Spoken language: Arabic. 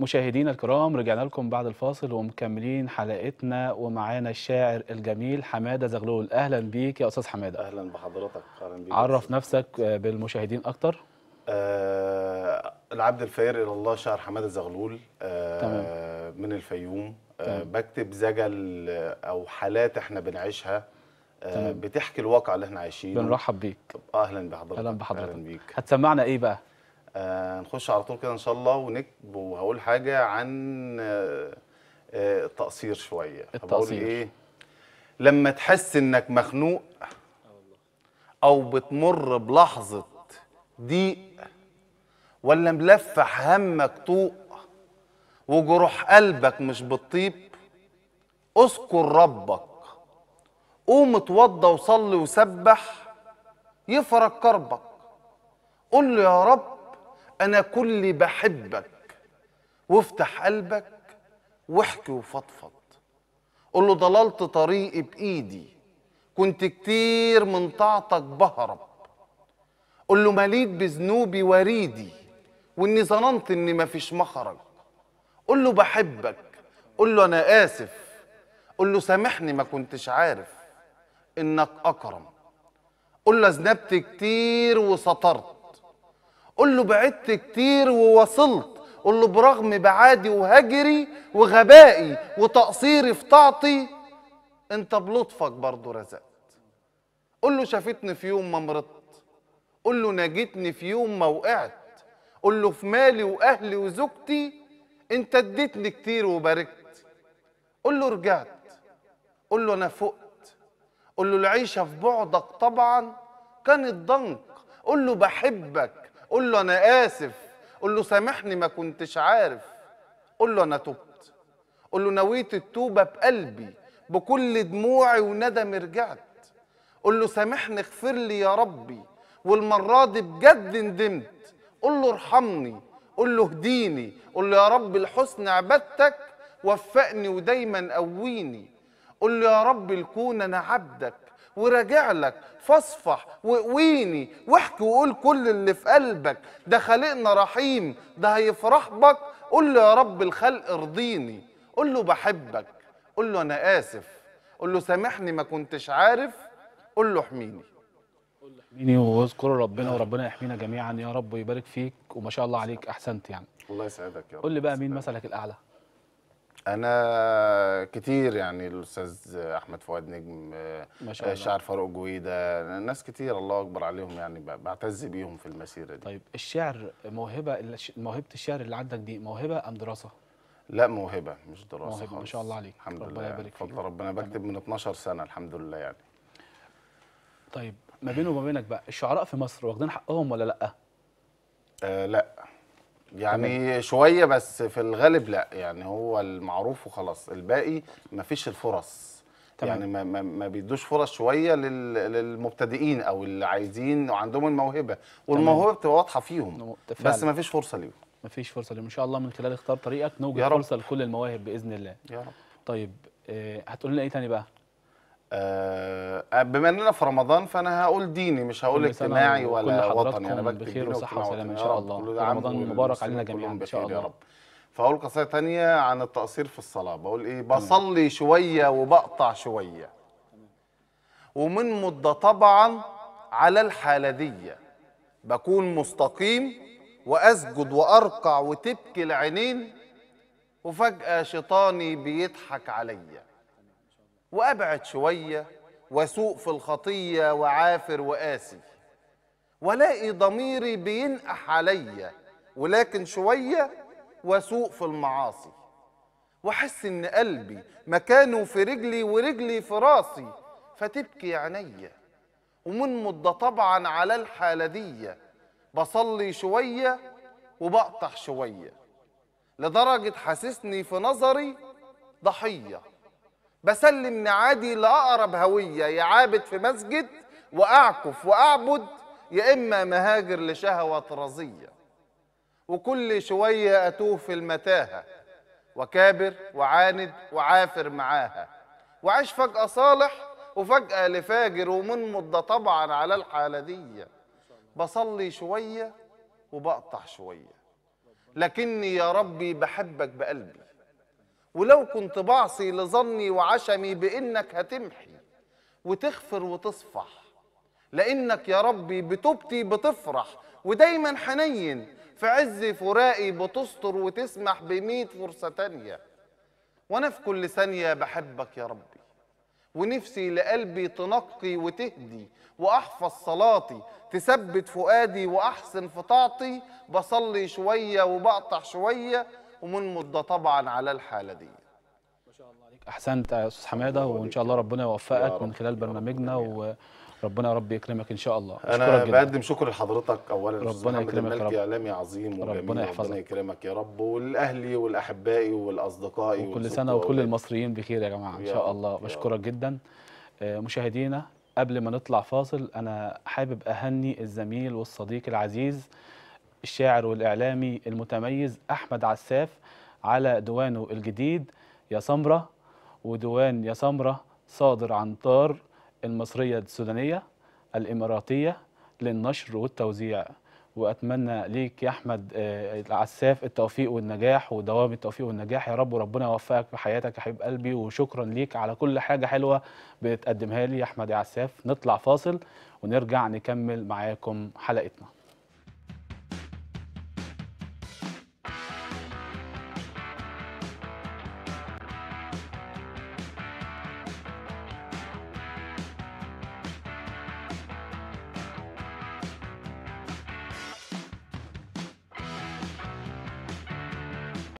مشاهدينا الكرام رجعنا لكم بعد الفاصل ومكملين حلقتنا ومعانا الشاعر الجميل حماده زغلول اهلا بيك يا استاذ حماده اهلا بحضرتك اهلا بيك عرف نفسك بالمشاهدين اكتر آه العبد الفير الى الله شاعر حماده زغلول آه تمام. من الفيوم آه بكتب زجل او حالات احنا بنعيشها آه بتحكي الواقع اللي احنا عايشينه بنرحب بيك اهلا بحضرتك اهلا بحضرتك أهلاً بيك. هتسمعنا ايه بقى آه نخش على طول كده ان شاء الله ونكب وهقول حاجه عن آه آه شويه التقصير ايه لما تحس انك مخنوق او بتمر بلحظه ضيق ولا ملفح همك طوق وجروح قلبك مش بتطيب اذكر ربك قوم اتوضى وصلي وسبح يفرج كربك قول له يا رب أنا كلي بحبك وافتح قلبك واحكي وفضفض قول له ضللت طريقي بإيدي كنت كتير من طاعتك بهرب قول له مليت بذنوبي وريدي وإني ظننت إني مفيش مخرج قول له بحبك قول له أنا آسف قول له سامحني ما كنتش عارف إنك أكرم قول له اذنبت كتير وسطرت قول له بعدت كتير ووصلت قول له برغم بعادي وهجري وغبائي وتقصيري في طاعتي انت بلطفك برضه رزقت قول له شافتني في يوم ما مرضت قول له ناجتني في يوم ما وقعت قول له في مالي واهلي وزوجتي انت اديتني كتير وباركت قول له رجعت قول له انا فقت قول له العيشه في بعدك طبعا كانت ضنك قول له بحبك قول له انا اسف قول له سامحني ما كنتش عارف قول له انا تبت قول له نويت التوبه بقلبي بكل دموعي وندمي رجعت قول له سامحني اغفر لي يا ربي والمره دي بجد ندمت قول له ارحمني قول له اهديني قول له يا رب لحسن عبادتك وفقني ودايما قويني قول له يا رب لكون انا عبدك وراجع لك فاصفح وقويني واحكي وقول كل اللي في قلبك ده خالقنا رحيم ده هيفرح بك قول له يا رب الخلق ارضيني قول له بحبك قول له انا اسف قول له سامحني ما كنتش عارف قول له احميني احميني واذكر ربنا وربنا يحمينا جميعا يا رب ويبارك فيك وما شاء الله عليك احسنت يعني الله يسعدك يا رب قول لي بقى مين مثلك الاعلى انا كتير يعني الاستاذ احمد فؤاد نجم ما شاء آه، الله. الشاعر فاروق جويده ناس كتير الله اكبر عليهم يعني بعتز بيهم في المسيره دي طيب الشعر موهبه موهبه الشعر اللي عندك دي موهبه ام دراسه لا موهبه مش دراسه موهبة خالص ما شاء الله عليك الحمد ربنا لله يعني، يبارك فيك ربنا بكتب من 12 سنه الحمد لله يعني طيب ما بينه وما بينك بقى الشعراء في مصر واخدين حقهم ولا لا آه لا يعني شويه بس في الغالب لا يعني هو المعروف وخلاص الباقي مفيش الفرص تمام. يعني ما, ما, ما بيدوش فرص شويه للمبتدئين او اللي عايزين وعندهم الموهبه والموهبه بتبقى واضحه فيهم بس ما فيش فرصه ليهم ما فيش فرصه ليهم ان شاء الله من خلال اختار طريقك نوجد فرصه لكل المواهب باذن الله يا رب طيب آه، هتقول لنا ايه تاني بقى أه بما اننا في رمضان فانا هقول ديني مش هقول اجتماعي ولا وطني انا يعني بكتب بخير وصحه وسلامه ان شاء الله رمضان مبارك علينا جميعا ان شاء الله يا رب فاقول قصيده ثانيه عن التقصير في الصلاه بقول ايه بصلي شويه وبقطع شويه ومن مده طبعا على الحالديه بكون مستقيم واسجد وارقع وتبكي العينين وفجاه شيطاني بيضحك عليا وأبعد شوية وسوء في الخطية وعافر وقاسي ولاقي ضميري بينقح عليا ولكن شوية وسوء في المعاصي وأحس إن قلبي مكانه في رجلي ورجلي في راسي فتبكي عينيا ومن مدة طبعا على الحالة دي بصلي شوية وبقطع شوية لدرجة حاسسني في نظري ضحية بسلم نعادي لأقرب هوية يا عابد في مسجد وأعكف وأعبد يا إما مهاجر لشهوة رزية وكل شوية أتوه في المتاهة وكابر وعاند وعافر معاها وعيش فجأة صالح وفجأة لفاجر ومنمض مدة طبعا على الحالة دي بصلي شوية وبقطع شوية لكني يا ربي بحبك بقلبي ولو كنت بعصي لظني وعشمي بانك هتمحي وتغفر وتصفح لانك يا ربي بتبتي بتفرح ودايما حنين في عز فراقي بتستر وتسمح بميت فرصة تانية وانا في كل ثانية بحبك يا ربي ونفسي لقلبي تنقي وتهدي واحفظ صلاتي تثبت فؤادي واحسن في طاعتي بصلي شوية وبقطع شوية ومنمضة طبعا على الحالة دي احسنت يا استاذ حماده وان شاء الله ربنا يوفقك من خلال برنامجنا وربنا يا رب يكرمك ان شاء الله انا بقدم شكر لحضرتك اولا ربنا يكرمك يا رب اعلامي عظيم ربنا يحفظك ربنا يكرمك يا رب والاهلي والاحبائي والأصدقائي وكل سنه وكل المصريين بخير يا جماعه ان شاء الله بشكرك جدا آه، مشاهدينا قبل ما نطلع فاصل انا حابب اهني الزميل والصديق العزيز الشاعر والإعلامي المتميز أحمد عساف على ديوانه الجديد يا سمرة وديوان يا سمرة صادر عن طار المصرية السودانية الإماراتية للنشر والتوزيع واتمنى ليك يا احمد العساف آه، التوفيق والنجاح ودوام التوفيق والنجاح يا رب وربنا يوفقك في حياتك يا حبيب قلبي وشكرا ليك على كل حاجه حلوه بتقدمها لي يا احمد يا عساف نطلع فاصل ونرجع نكمل معاكم حلقتنا